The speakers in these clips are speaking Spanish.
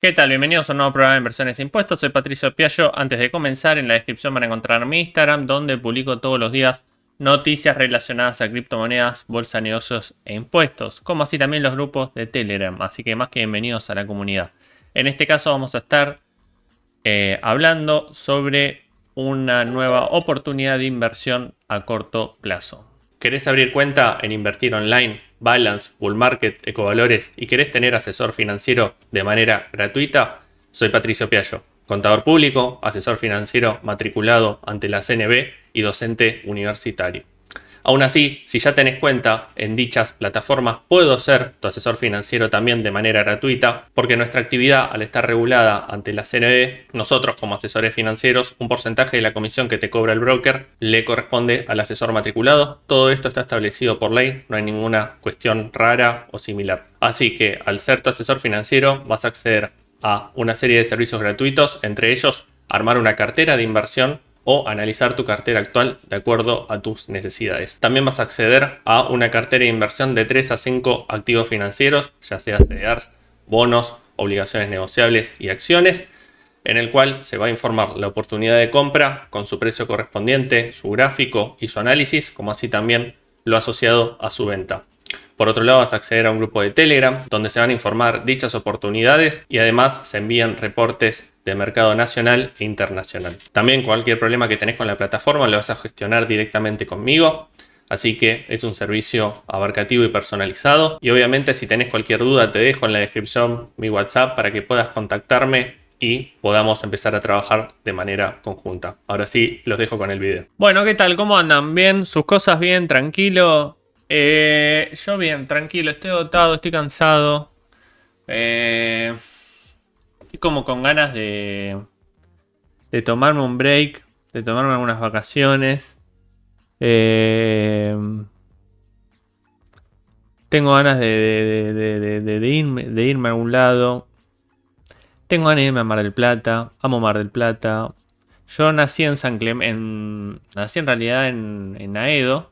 ¿Qué tal? Bienvenidos a un nuevo programa de inversiones e impuestos. Soy Patricio Piallo. Antes de comenzar, en la descripción van a encontrar mi Instagram, donde publico todos los días noticias relacionadas a criptomonedas, bolsas negocios e impuestos, como así también los grupos de Telegram. Así que más que bienvenidos a la comunidad. En este caso vamos a estar eh, hablando sobre una nueva oportunidad de inversión a corto plazo. ¿Querés abrir cuenta en Invertir Online, Balance, Bull Market, Ecovalores y querés tener asesor financiero de manera gratuita? Soy Patricio Piallo, contador público, asesor financiero matriculado ante la CNB y docente universitario. Aún así, si ya tenés cuenta en dichas plataformas, puedo ser tu asesor financiero también de manera gratuita, porque nuestra actividad, al estar regulada ante la CNE, nosotros como asesores financieros, un porcentaje de la comisión que te cobra el broker le corresponde al asesor matriculado. Todo esto está establecido por ley, no hay ninguna cuestión rara o similar. Así que al ser tu asesor financiero, vas a acceder a una serie de servicios gratuitos, entre ellos armar una cartera de inversión o analizar tu cartera actual de acuerdo a tus necesidades. También vas a acceder a una cartera de inversión de 3 a 5 activos financieros, ya sea CDRs, e bonos, obligaciones negociables y acciones, en el cual se va a informar la oportunidad de compra con su precio correspondiente, su gráfico y su análisis, como así también lo asociado a su venta. Por otro lado, vas a acceder a un grupo de Telegram donde se van a informar dichas oportunidades y además se envían reportes de mercado nacional e internacional. También cualquier problema que tenés con la plataforma lo vas a gestionar directamente conmigo. Así que es un servicio abarcativo y personalizado. Y obviamente si tenés cualquier duda te dejo en la descripción mi WhatsApp para que puedas contactarme y podamos empezar a trabajar de manera conjunta. Ahora sí, los dejo con el video. Bueno, ¿qué tal? ¿Cómo andan? ¿Bien? ¿Sus cosas bien? ¿Tranquilo? Eh, yo bien, tranquilo, estoy dotado, estoy cansado. Eh, y como con ganas de, de tomarme un break, de tomarme algunas vacaciones. Eh, tengo ganas de, de, irme, a algún lado. Tengo ganas de irme a Mar del Plata. Amo Mar del Plata. Yo nací en San Clemente. Nací en realidad en, en Aedo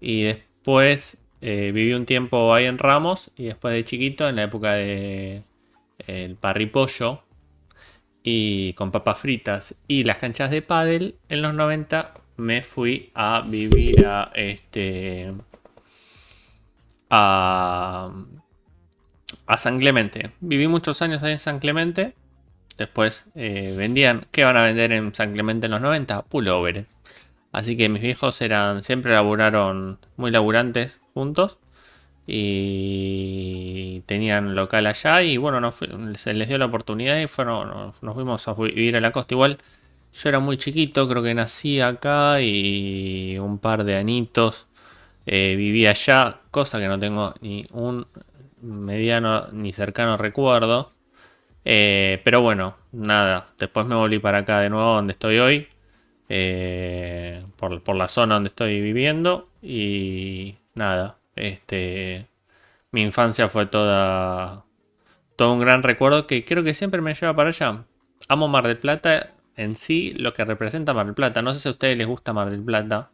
y después eh, viví un tiempo ahí en Ramos y después de chiquito, en la época de el parripollo y con papas fritas y las canchas de pádel, en los 90 me fui a vivir a este a, San Clemente. Viví muchos años ahí en San Clemente. Después eh, vendían. ¿Qué van a vender en San Clemente en los 90? Pullover. Así que mis viejos eran, siempre laburaron muy laburantes juntos y tenían local allá y bueno, se les dio la oportunidad y fueron, nos fuimos a vivir a la costa. Igual yo era muy chiquito, creo que nací acá y un par de anitos eh, viví allá, cosa que no tengo ni un mediano ni cercano recuerdo. Eh, pero bueno, nada, después me volví para acá de nuevo donde estoy hoy eh, por, la zona donde estoy viviendo y nada, este, mi infancia fue toda, todo un gran recuerdo que creo que siempre me lleva para allá. Amo Mar del Plata en sí, lo que representa Mar del Plata. No sé si a ustedes les gusta Mar del Plata.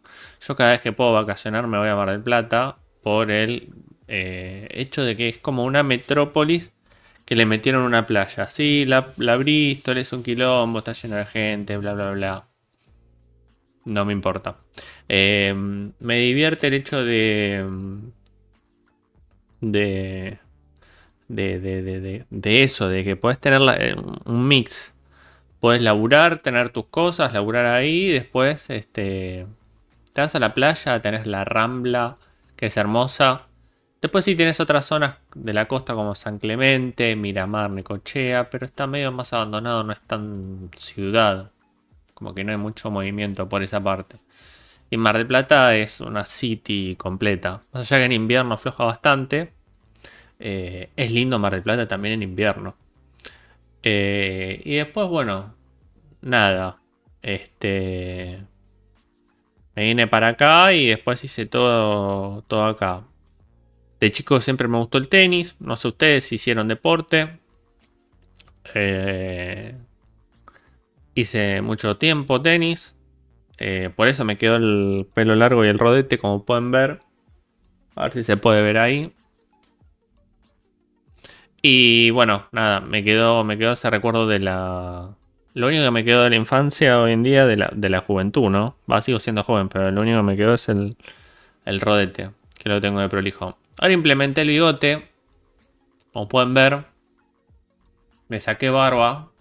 Yo cada vez que puedo vacacionar me voy a Mar del Plata por el eh, hecho de que es como una metrópolis que le metieron una playa. Sí, la, la Bristol es un quilombo, está lleno de gente, bla, bla, bla no me importa. Eh, me divierte el hecho de, de, de, de, eso, de que puedes tener eh, un mix. Puedes laburar, tener tus cosas, laburar ahí, después este, te vas a la playa, tenés la rambla, que es hermosa. Después sí tienes otras zonas de la costa como San Clemente, Miramar, Necochea, pero está medio más abandonado, no es tan ciudad como que no hay mucho movimiento por esa parte. Y Mar del Plata es una city completa. Más allá que en invierno floja bastante, eh, es lindo Mar del Plata también en invierno. Eh, y después, bueno, nada. Este. Me vine para acá y después hice todo, todo acá. De chico siempre me gustó el tenis. No sé ustedes si hicieron deporte. Eh, Hice mucho tiempo tenis. Eh, por eso me quedó el pelo largo y el rodete, como pueden ver. A ver si se puede ver ahí. Y bueno, nada, me quedó, me quedó ese recuerdo de la. Lo único que me quedó de la infancia hoy en día, de la, juventud, ¿no? sigo siendo joven, pero lo único que me quedó es el, el rodete, que lo tengo de prolijo. Ahora implementé el bigote. Como pueden ver, me saqué barba.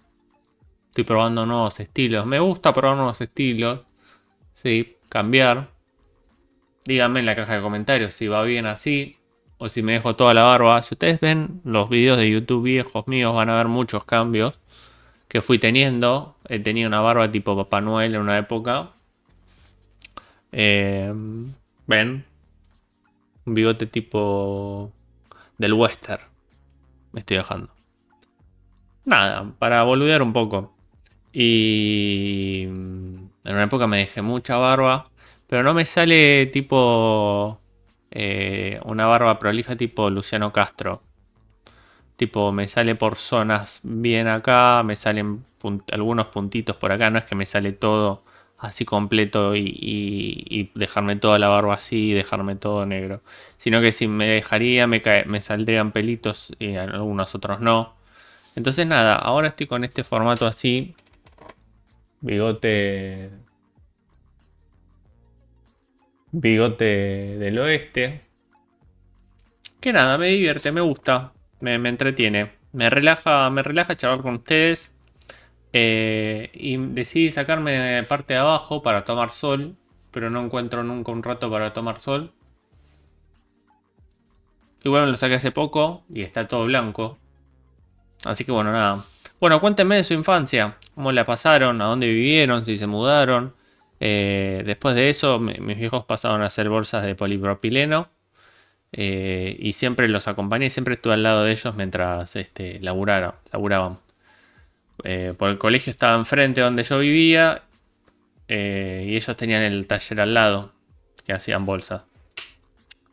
Estoy probando nuevos estilos. Me gusta probar nuevos estilos. Sí, cambiar. Díganme en la caja de comentarios si va bien así o si me dejo toda la barba. Si ustedes ven los videos de YouTube viejos míos, van a ver muchos cambios que fui teniendo. He tenido una barba tipo Papá Noel en una época. Eh, ven, un bigote tipo del western. Me estoy dejando. Nada, para boludear un poco. Y mm, en una época me dejé mucha barba, pero no me sale tipo eh, una barba prolija tipo Luciano Castro. Tipo, me sale por zonas bien acá, me salen algunos puntitos por acá, no es que me sale todo así completo y, dejarme toda la barba así y dejarme todo negro. Sino que si me dejaría, me, me saldrían pelitos y algunos otros no. Entonces nada, ahora estoy con este formato así bigote. Bigote del oeste. Que nada, me divierte, me gusta, me, entretiene. Me relaja, me relaja charlar con ustedes. Eh, y decidí sacarme de parte de abajo para tomar sol, pero no encuentro nunca un rato para tomar sol. Y bueno, me lo saqué hace poco y está todo blanco. Así que bueno, nada. Bueno, cuéntenme de su infancia, cómo la pasaron, a dónde vivieron, si se mudaron. Eh, después de eso, mis viejos pasaron a hacer bolsas de polipropileno eh, y siempre los acompañé, siempre estuve al lado de ellos mientras este, laburaban. Eh, por el colegio estaba enfrente donde yo vivía y ellos tenían el taller al lado que hacían bolsas.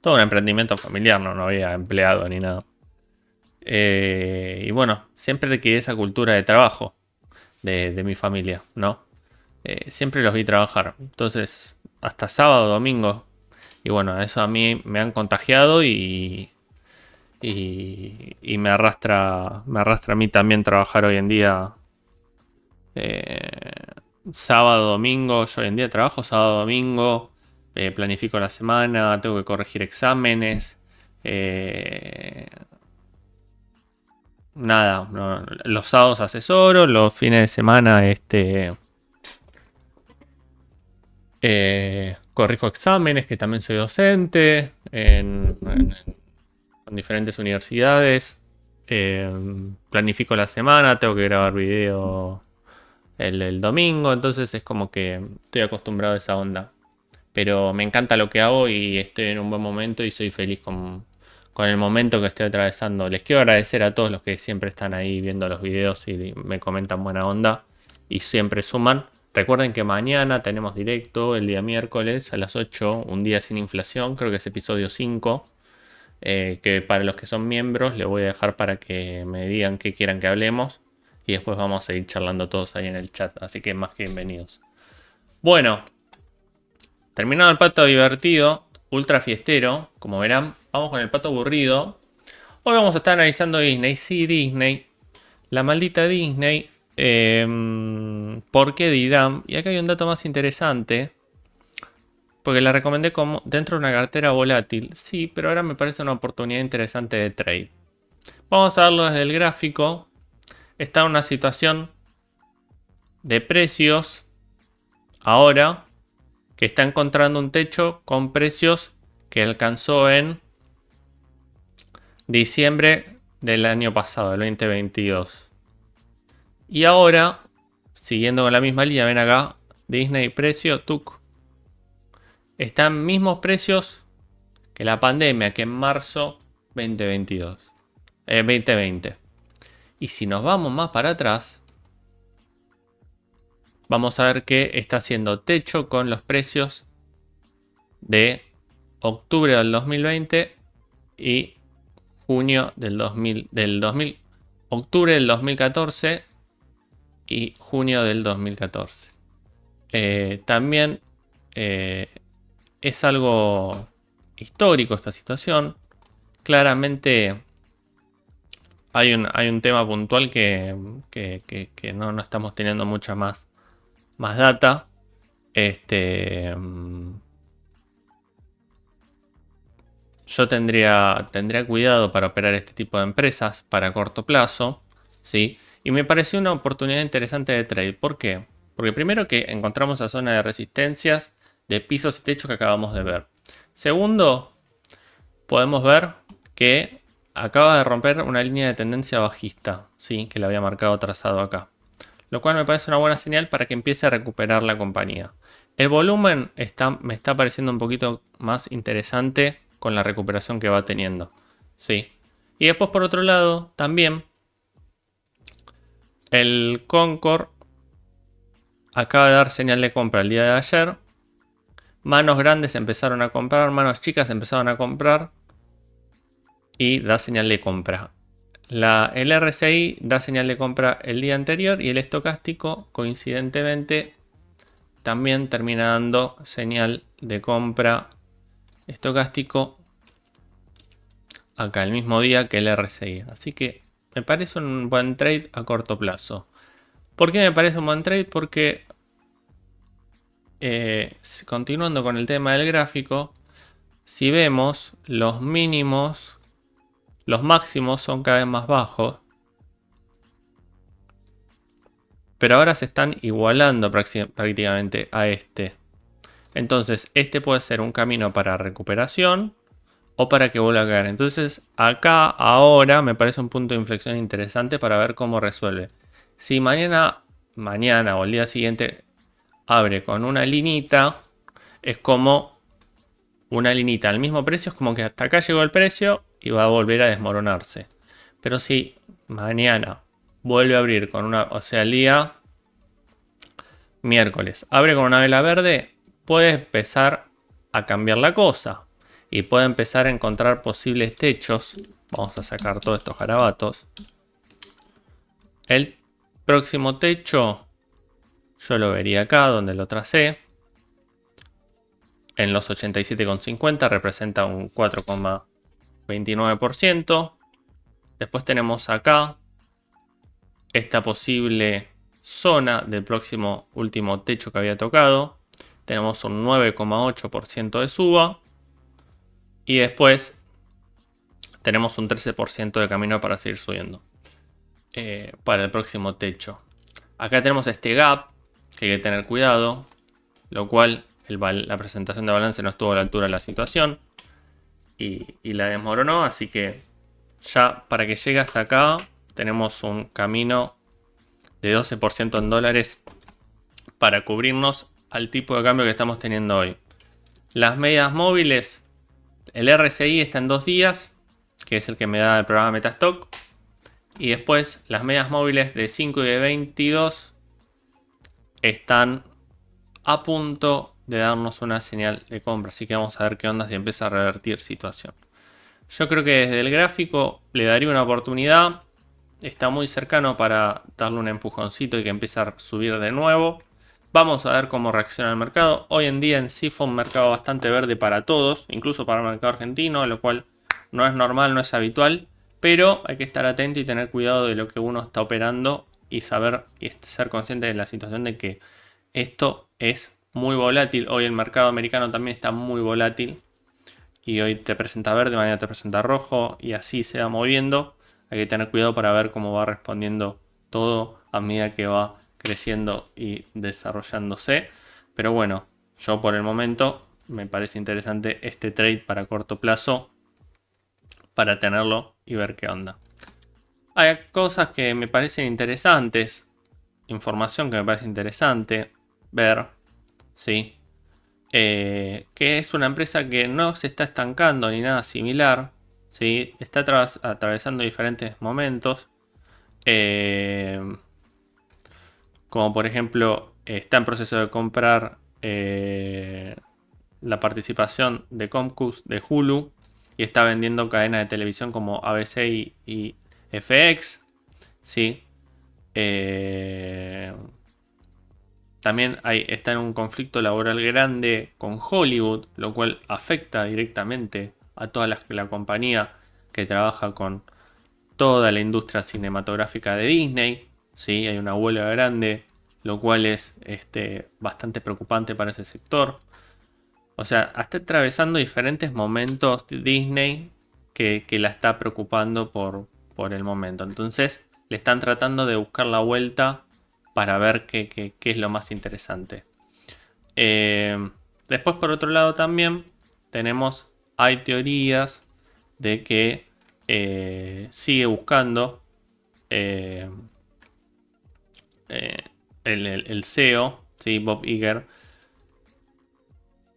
Todo un emprendimiento familiar, no, no había empleado ni nada. Eh, y bueno, siempre que esa cultura de trabajo de, mi familia, ¿no? Eh, siempre los vi trabajar. Entonces, hasta sábado, domingo. Y bueno, eso a mí me han contagiado y, y, me, arrastra, me arrastra a mí también trabajar hoy en día. Eh, sábado, domingo, yo hoy en día trabajo sábado, domingo, planifico la semana, tengo que corregir exámenes. Eh, nada, los sábados asesoro, los fines de semana este, eh, corrijo exámenes, que también soy docente en, diferentes universidades. Eh, planifico la semana, tengo que grabar video el, domingo, entonces es como que estoy acostumbrado a esa onda. Pero me encanta lo que hago y estoy en un buen momento y soy feliz con, con el momento que estoy atravesando. Les quiero agradecer a todos los que siempre están ahí viendo los videos y me comentan buena onda y siempre suman. Recuerden que mañana tenemos directo el día miércoles a las 8, un día sin inflación, creo que es episodio 5. Eh, que para los que son miembros les voy a dejar para que me digan qué quieran que hablemos y después vamos a ir charlando todos ahí en el chat, así que más que bienvenidos. Bueno, terminado el pato divertido, ultra fiestero, como verán, vamos con el pato aburrido. Hoy vamos a estar analizando Disney, sí Disney, la maldita Disney, porque em, por qué dirán. Y acá hay un dato más interesante, porque la recomendé como dentro de una cartera volátil, sí, pero ahora me parece una oportunidad interesante de trade. Vamos a verlo desde el gráfico. Está en una situación de precios ahora que está encontrando un techo con precios que alcanzó en diciembre del año pasado, el 2022. Y ahora, siguiendo con la misma línea, ven acá, Disney precio, TUC. Están mismos precios que la pandemia, que en marzo 2022. 2020. Eh, y si nos vamos más para atrás, vamos a ver que está haciendo techo con los precios de octubre del 2020 y junio del 2000, octubre del 2014 y junio del 2014. Eh, también eh, es algo histórico esta situación. Claramente hay un, hay un tema puntual que, no, no, estamos teniendo mucha más más data. Este. Mm, yo tendría, tendría cuidado para operar este tipo de empresas para corto plazo. ¿sí? Y me pareció una oportunidad interesante de trade. ¿Por qué? Porque primero que encontramos la zona de resistencias de pisos y techos que acabamos de ver. Segundo, podemos ver que acaba de romper una línea de tendencia bajista, ¿sí? que la había marcado trazado acá lo cual me parece una buena señal para que empiece a recuperar la compañía. El volumen está, me está pareciendo un poquito más interesante con la recuperación que va teniendo. Sí. Y después por otro lado, también el Concord acaba de dar señal de compra el día de ayer. Manos grandes empezaron a comprar, manos chicas empezaron a comprar y da señal de compra. La, el da señal de compra el día anterior y el estocástico coincidentemente también termina dando señal de compra estocástico acá el mismo día que el RSI. Así que me parece un buen trade a corto plazo. ¿Por qué me parece un buen trade? Porque eh, continuando con el tema del gráfico, si vemos los mínimos los máximos son cada vez más bajos. Pero ahora se están igualando prácticamente a este. Entonces, este puede ser un camino para recuperación o para que vuelva a caer. Entonces, acá, ahora, me parece un punto de inflexión interesante para ver cómo resuelve. Si mañana, mañana o el día siguiente abre con una linita, es como una linita al mismo precio, es como que hasta acá llegó el precio, y va a volver a desmoronarse. Pero si mañana vuelve a abrir con una, o sea, el día miércoles, abre con una vela verde, puede empezar a cambiar la cosa y puede empezar a encontrar posibles techos. Vamos a sacar todos estos jarabatos. El próximo techo yo lo vería acá donde lo tracé. En los 87,50 representa un 4,5 29%. Después tenemos acá esta posible zona del próximo último techo que había tocado. Tenemos un 9,8% de suba. Y después tenemos un 13% de camino para seguir subiendo. Eh, para el próximo techo. Acá tenemos este gap que hay que tener cuidado. Lo cual la presentación de balance no estuvo a la altura de la situación y, la desmoronó. Así que ya para que llegue hasta acá tenemos un camino de 12% en dólares para cubrirnos al tipo de cambio que estamos teniendo hoy. Las medias móviles, el RSI está en dos días, que es el que me da el programa Metastock. Y después las medias móviles de 5 y de 22 están a punto de darnos una señal de compra. Así que vamos a ver qué onda si empieza a revertir situación. Yo creo que desde el gráfico le daría una oportunidad. Está muy cercano para darle un empujoncito y que empiece a subir de nuevo. Vamos a ver cómo reacciona el mercado. Hoy en día en sí fue un mercado bastante verde para todos, incluso para el mercado argentino, lo cual no es normal, no es habitual. Pero hay que estar atento y tener cuidado de lo que uno está operando y saber y ser consciente de la situación de que esto es muy volátil. Hoy el mercado americano también está muy volátil. Y hoy te presenta verde, mañana te presenta rojo y así se va moviendo. Hay que tener cuidado para ver cómo va respondiendo todo a medida que va creciendo y desarrollándose. Pero bueno, yo por el momento me parece interesante este trade para corto plazo para tenerlo y ver qué onda. Hay cosas que me parecen interesantes, información que me parece interesante ver ¿sí? Eh, que es una empresa que no se está estancando ni nada similar, ¿sí? está atravesando diferentes momentos, eh, como por ejemplo está en proceso de comprar eh, la participación de Comcus de Hulu y está vendiendo cadenas de televisión como ABC y, FX, ¿sí? También hay, está en un conflicto laboral grande con Hollywood, lo cual afecta directamente a toda la, compañía que trabaja con toda la industria cinematográfica de Disney. ¿sí? Hay una huelga grande, lo cual es este, bastante preocupante para ese sector. O sea, está atravesando diferentes momentos Disney que, la está preocupando por, por el momento. Entonces, le están tratando de buscar la vuelta para ver qué, es lo más interesante. Eh, después, por otro lado, también tenemos, hay teorías de que eh, sigue buscando eh, el, CEO, Bob Iger,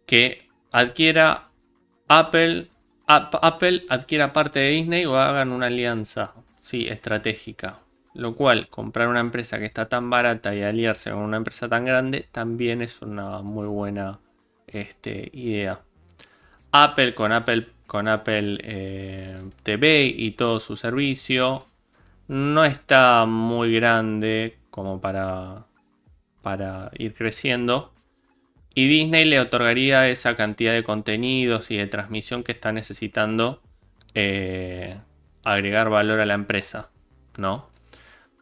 que adquiera Apple, Apple adquiera parte de Disney o hagan una alianza sí, estratégica. Lo cual, comprar una empresa que está tan barata y aliarse con una empresa tan grande también es una muy buena este, idea. Apple con Apple, con Apple eh, TV y todo su servicio no está muy grande como para, para ir creciendo. Y Disney le otorgaría esa cantidad de contenidos y de transmisión que está necesitando eh, agregar valor a la empresa, ¿no?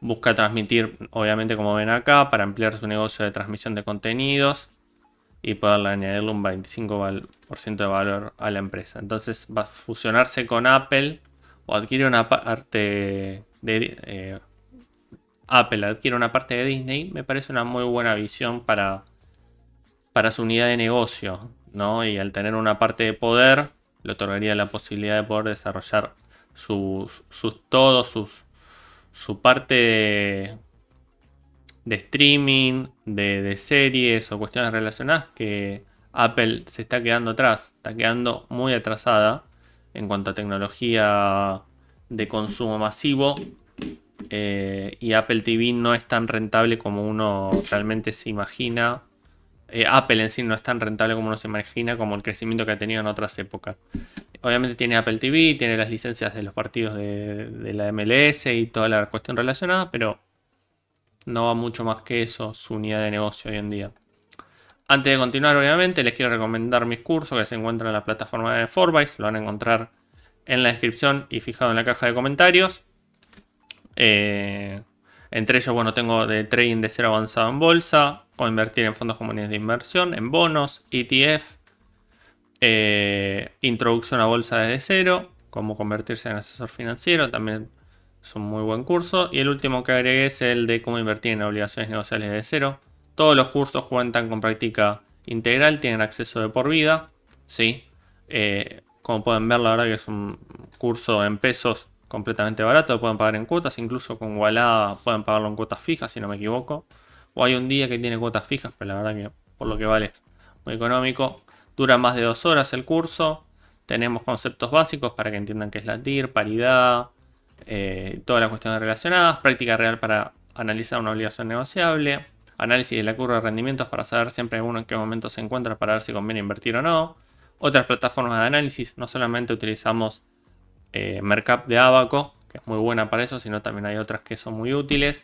Busca transmitir, obviamente, como ven acá, para ampliar su negocio de transmisión de contenidos y poderle añadirle un 25% de valor a la empresa. Entonces va a fusionarse con Apple o adquiere una parte de... Eh, Apple adquiere una parte de Disney, me parece una muy buena visión para, para su unidad de negocio, ¿no? Y al tener una parte de poder, le otorgaría la posibilidad de poder desarrollar sus, sus todos sus su parte de, streaming, de, series o cuestiones relacionadas que Apple se está quedando atrás, está quedando muy atrasada en cuanto a tecnología de consumo masivo eh, y Apple TV no es tan rentable como uno realmente se imagina. Eh, Apple en sí no es tan rentable como uno se imagina como el crecimiento que ha tenido en otras épocas obviamente tiene Apple TV, tiene las licencias de los partidos de, la MLS y toda la cuestión relacionada, pero no va mucho más que eso su unidad de negocio hoy en día. Antes de continuar, obviamente, les quiero recomendar mis cursos que se encuentran en la plataforma de Forbes. lo van a encontrar en la descripción y fijado en la caja de comentarios. Eh, entre ellos, bueno, tengo de trading de cero avanzado en bolsa, o invertir en fondos comunes de inversión, en bonos, ETF, eh, introducción a bolsa desde cero, cómo convertirse en asesor financiero, también es un muy buen curso. Y el último que agregué es el de cómo invertir en obligaciones negociales desde cero. Todos los cursos cuentan con práctica integral, tienen acceso de por vida. ¿sí? Eh, como pueden ver, la verdad que es un curso en pesos completamente barato, pueden pagar en cuotas, incluso con Walada pueden pagarlo en cuotas fijas, si no me equivoco. O hay un día que tiene cuotas fijas, pero la verdad que por lo que vale es muy económico. Dura más de dos horas el curso. Tenemos conceptos básicos para que entiendan qué es la TIR, paridad, eh, todas las cuestiones relacionadas, práctica real para analizar una obligación negociable, análisis de la curva de rendimientos para saber siempre uno en qué momento se encuentra para ver si conviene invertir o no, otras plataformas de análisis, no solamente utilizamos eh, Mercap de Abaco, que es muy buena para eso, sino también hay otras que son muy útiles.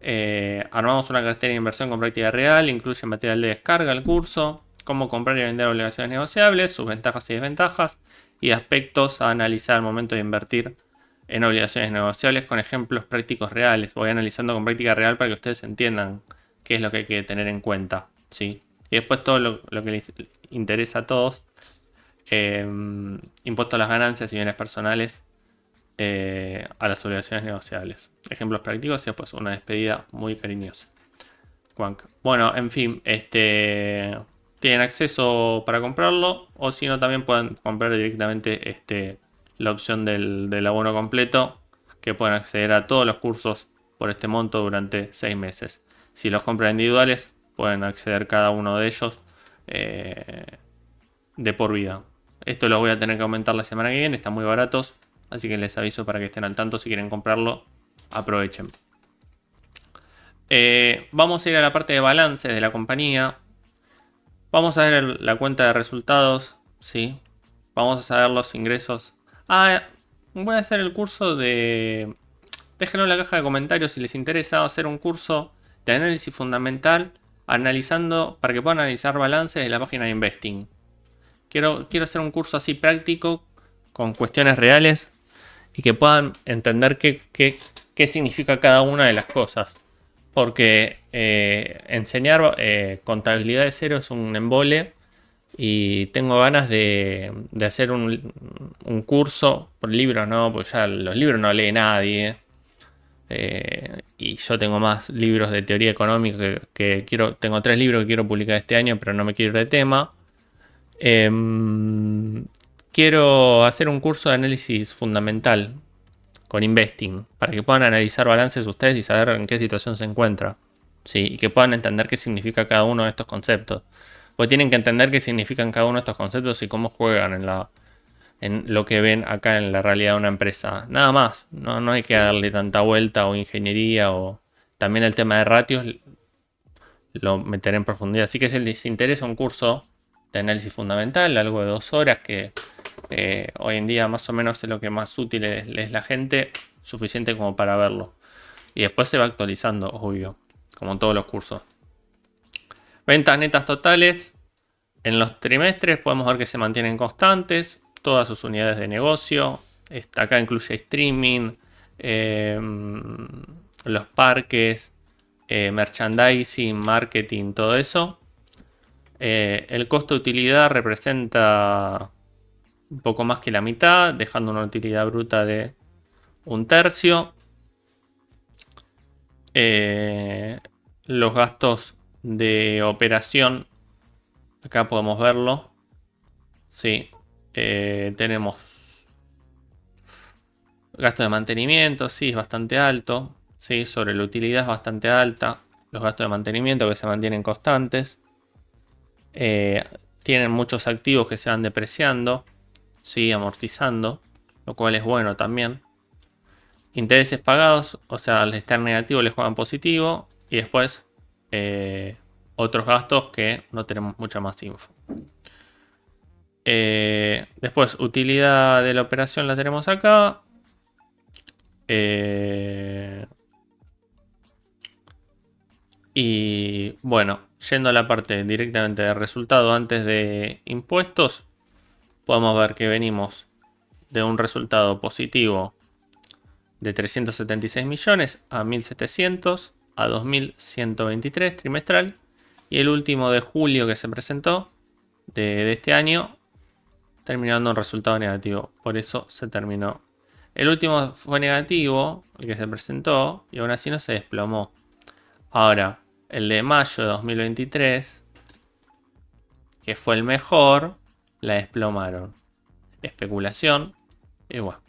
Eh, armamos una cartera de inversión con práctica real, incluye material de descarga el curso, cómo comprar y vender obligaciones negociables, sus ventajas y desventajas, y aspectos a analizar al momento de invertir en obligaciones negociables con ejemplos prácticos reales. Voy analizando con práctica real para que ustedes entiendan qué es lo que hay que tener en cuenta. ¿sí? Y después todo lo, que les interesa a todos, eh, impuesto a las ganancias y bienes personales eh, a las obligaciones negociables. Ejemplos prácticos y después una despedida muy cariñosa. Bueno, en fin, este tienen acceso para comprarlo o si no también pueden comprar directamente este, la opción del, abono completo que pueden acceder a todos los cursos por este monto durante seis meses. Si los compran individuales pueden acceder cada uno de ellos eh, de por vida. Esto lo voy a tener que aumentar la semana que viene, están muy baratos, así que les aviso para que estén al tanto si quieren comprarlo, aprovechen. Eh, vamos a ir a la parte de balance de la compañía. Vamos a ver la cuenta de resultados, ¿sí? Vamos a saber los ingresos. Ah, voy a hacer el curso de... Déjenlo en la caja de comentarios si les interesa hacer un curso de análisis fundamental analizando para que puedan analizar balance de la página de Investing. Quiero, quiero hacer un curso así práctico con cuestiones reales y que puedan entender qué, qué, qué significa cada una de las cosas porque eh, enseñar eh, contabilidad de cero es un embole y tengo ganas de, hacer un, curso por libros, no, pues ya los libros no lee nadie. Eh, y yo tengo más libros de teoría económica que, que, quiero, tengo tres libros que quiero publicar este año, pero no me quiero ir de tema. Em, quiero hacer un curso de análisis fundamental con Investing, para que puedan analizar balances ustedes y saber en qué situación se encuentra. ¿sí? Y que puedan entender qué significa cada uno de estos conceptos. Pues tienen que entender qué significan cada uno de estos conceptos y cómo juegan en, la, en lo que ven acá en la realidad de una empresa. Nada más, no, no hay que darle tanta vuelta o ingeniería o también el tema de ratios lo meteré en profundidad. Así que si les interesa un curso de análisis fundamental, algo de dos horas que eh, hoy en día más o menos es lo que más útil es, la gente, suficiente como para verlo. Y después se va actualizando, obvio, como en todos los cursos. Ventas netas totales. En los trimestres podemos ver que se mantienen constantes todas sus unidades de negocio. está acá incluye streaming, eh, los parques, eh, merchandising, marketing, todo eso. el costo de utilidad representa un poco más que la mitad, dejando una utilidad bruta de un tercio. Eh, los gastos de operación, acá podemos verlo. Sí, eh, tenemos gasto de mantenimiento, sí, es bastante alto. Sí, sobre la utilidad es bastante alta. Los gastos de mantenimiento que se mantienen constantes. Eh, tienen muchos activos que se van depreciando sí amortizando, lo cual es bueno también. Intereses pagados, o sea, al estar negativo les juegan positivo y después eh, otros gastos que no tenemos mucha más info. Eh, después, utilidad de la operación la tenemos acá. Eh, y bueno, yendo a la parte directamente de resultado antes de impuestos, podemos ver que venimos de un resultado positivo de 376 millones a 1.700 a 2.123 trimestral y el último de julio que se presentó de, este año terminando un resultado negativo. Por eso se terminó. El último fue negativo, el que se presentó, y aún así no se desplomó. Ahora, el de mayo de 2023, que fue el mejor, la desplomaron. Especulación. Y bueno,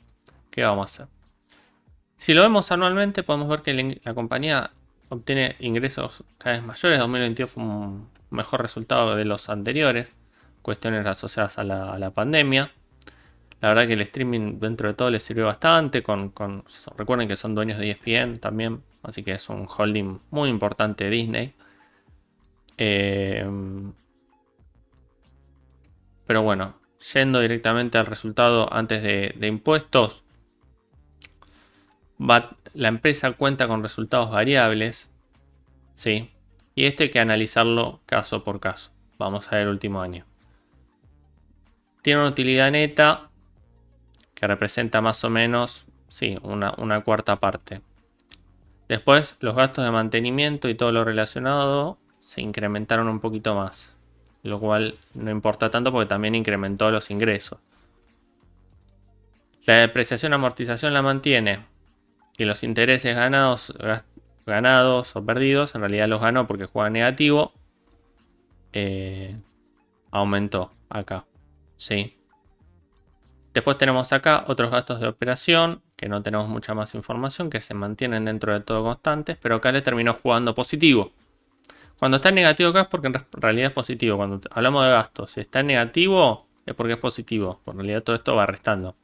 ¿qué vamos a hacer? Si lo vemos anualmente, podemos ver que la compañía obtiene ingresos cada vez mayores. 2022 fue un mejor resultado de los anteriores. Cuestiones asociadas a la, pandemia. La verdad que el streaming dentro de todo les sirvió bastante. Con, recuerden que son dueños de ESPN también. Así que es un holding muy importante de Disney. Eh, pero bueno, yendo directamente al resultado antes de, impuestos, la empresa cuenta con resultados variables, ¿sí? Y este hay que analizarlo caso por caso. Vamos a ver el último año. Tiene una utilidad neta que representa más o menos, sí, una cuarta parte. Después, los gastos de mantenimiento y todo lo relacionado se incrementaron un poquito más lo cual no importa tanto porque también incrementó los ingresos. La depreciación amortización la mantiene y los intereses ganados, ganados o perdidos, en realidad los ganó porque juega negativo, eh, aumentó acá. ¿sí? Después tenemos acá otros gastos de operación, que no tenemos mucha más información, que se mantienen dentro de todo constantes, pero acá le terminó jugando positivo. Cuando está negativo acá es porque en realidad es positivo. Cuando hablamos de gastos, si está negativo es porque es positivo. Por realidad todo esto va restando.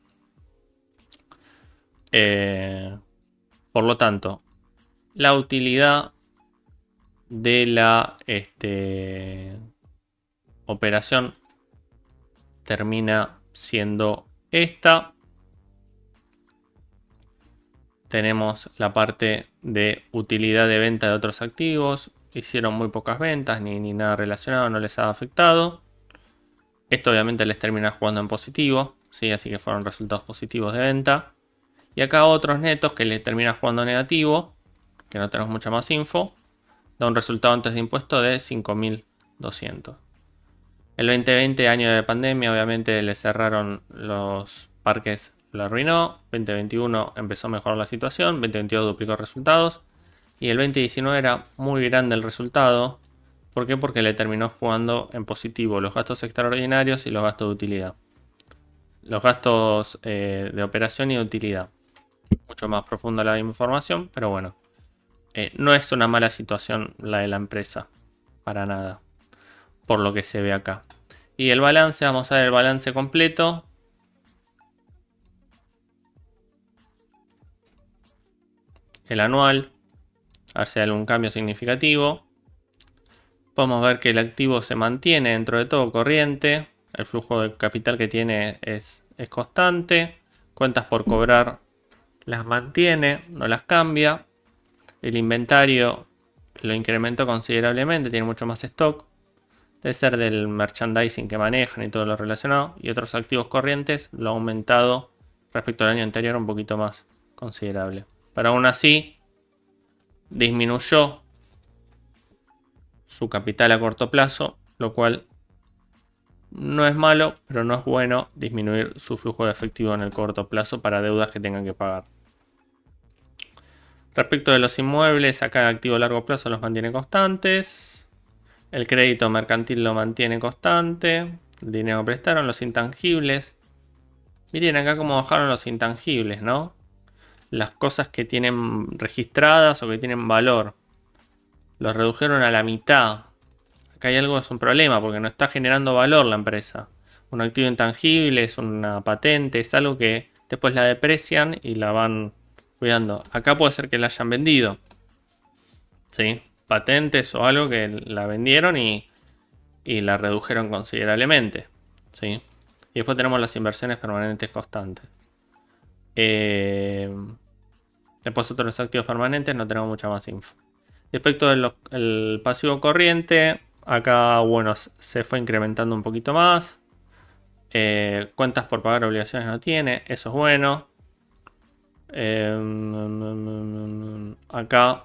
Eh, por lo tanto, la utilidad de la este, operación termina siendo esta. Tenemos la parte de utilidad de venta de otros activos, hicieron muy pocas ventas ni, ni nada relacionado, no les ha afectado. Esto obviamente les termina jugando en positivo, ¿sí? así que fueron resultados positivos de venta. Y acá otros netos que les termina jugando negativo, que no tenemos mucha más info, da un resultado antes de impuesto de 5.200. El 2020, año de pandemia, obviamente le cerraron los parques, lo arruinó. 2021 empezó a mejorar la situación, 2022 duplicó resultados. Y el 2019 era muy grande el resultado. ¿Por qué? Porque le terminó jugando en positivo los gastos extraordinarios y los gastos de utilidad. Los gastos eh, de operación y de utilidad. Mucho más profunda la información, pero bueno. Eh, no es una mala situación la de la empresa. Para nada. Por lo que se ve acá. Y el balance, vamos a ver el balance completo. El anual hacer algún cambio significativo. Podemos ver que el activo se mantiene dentro de todo corriente. El flujo de capital que tiene es, es constante. Cuentas por cobrar las mantiene, no las cambia. El inventario lo incrementó considerablemente, tiene mucho más stock. Debe ser del merchandising que manejan y todo lo relacionado. Y otros activos corrientes lo ha aumentado respecto al año anterior un poquito más considerable. Pero aún así, disminuyó su capital a corto plazo, lo cual no es malo, pero no es bueno disminuir su flujo de efectivo en el corto plazo para deudas que tengan que pagar. Respecto de los inmuebles, acá el activo a largo plazo los mantiene constantes. El crédito mercantil lo mantiene constante. El dinero prestaron, los intangibles. Miren acá cómo bajaron los intangibles, ¿no? las cosas que tienen registradas o que tienen valor. Los redujeron a la mitad. Acá hay algo, es un problema porque no está generando valor la empresa. Un activo intangible es una patente, es algo que después la deprecian y la van cuidando. Acá puede ser que la hayan vendido. ¿Sí? Patentes o algo que la vendieron y, y la redujeron considerablemente. ¿Sí? Y después tenemos las inversiones permanentes constantes. Eh, Después otros activos permanentes, no tenemos mucha más info. Respecto del pasivo corriente, acá, bueno, se fue incrementando un poquito más. Eh, cuentas por pagar obligaciones no tiene, eso es bueno. Eh, acá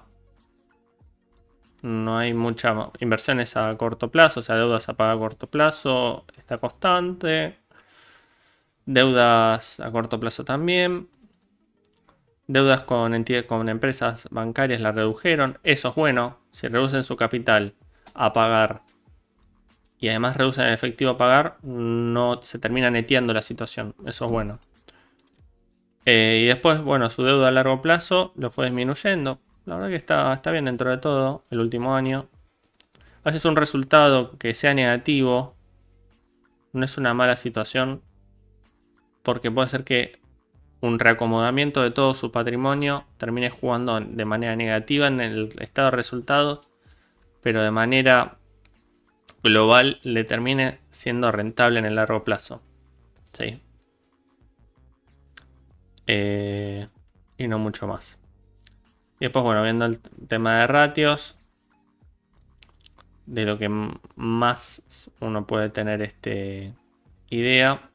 no hay muchas inversiones a corto plazo, o sea, deudas a pagar a corto plazo está constante. Deudas a corto plazo también. Deudas con, con empresas bancarias la redujeron. Eso es bueno. Si reducen su capital a pagar y además reducen el efectivo a pagar, no se termina neteando la situación. Eso es bueno. Eh, y después, bueno, su deuda a largo plazo lo fue disminuyendo. La verdad que está, está bien dentro de todo el último año. A veces un resultado que sea negativo no es una mala situación porque puede ser que un reacomodamiento de todo su patrimonio, termine jugando de manera negativa en el estado de resultados, pero de manera global le termine siendo rentable en el largo plazo. ¿Sí? Eh, y no mucho más. Y después, bueno, viendo el tema de ratios, de lo que más uno puede tener este idea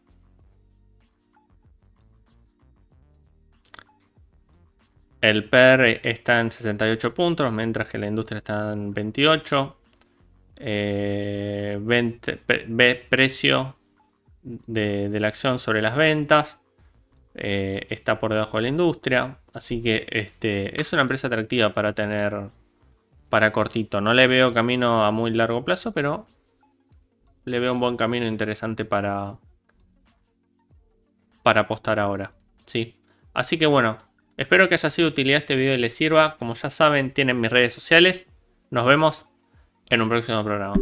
El PER está en 68 puntos, mientras que la industria está en 28. Eh, precio de, la acción sobre las ventas eh, está por debajo de la industria. Así que este, es una empresa atractiva para tener para cortito. No le veo camino a muy largo plazo, pero le veo un buen camino interesante para, para apostar ahora. ¿sí? Así que bueno, Espero que haya sido de utilidad este video y les sirva. Como ya saben, tienen mis redes sociales. Nos vemos en un próximo programa.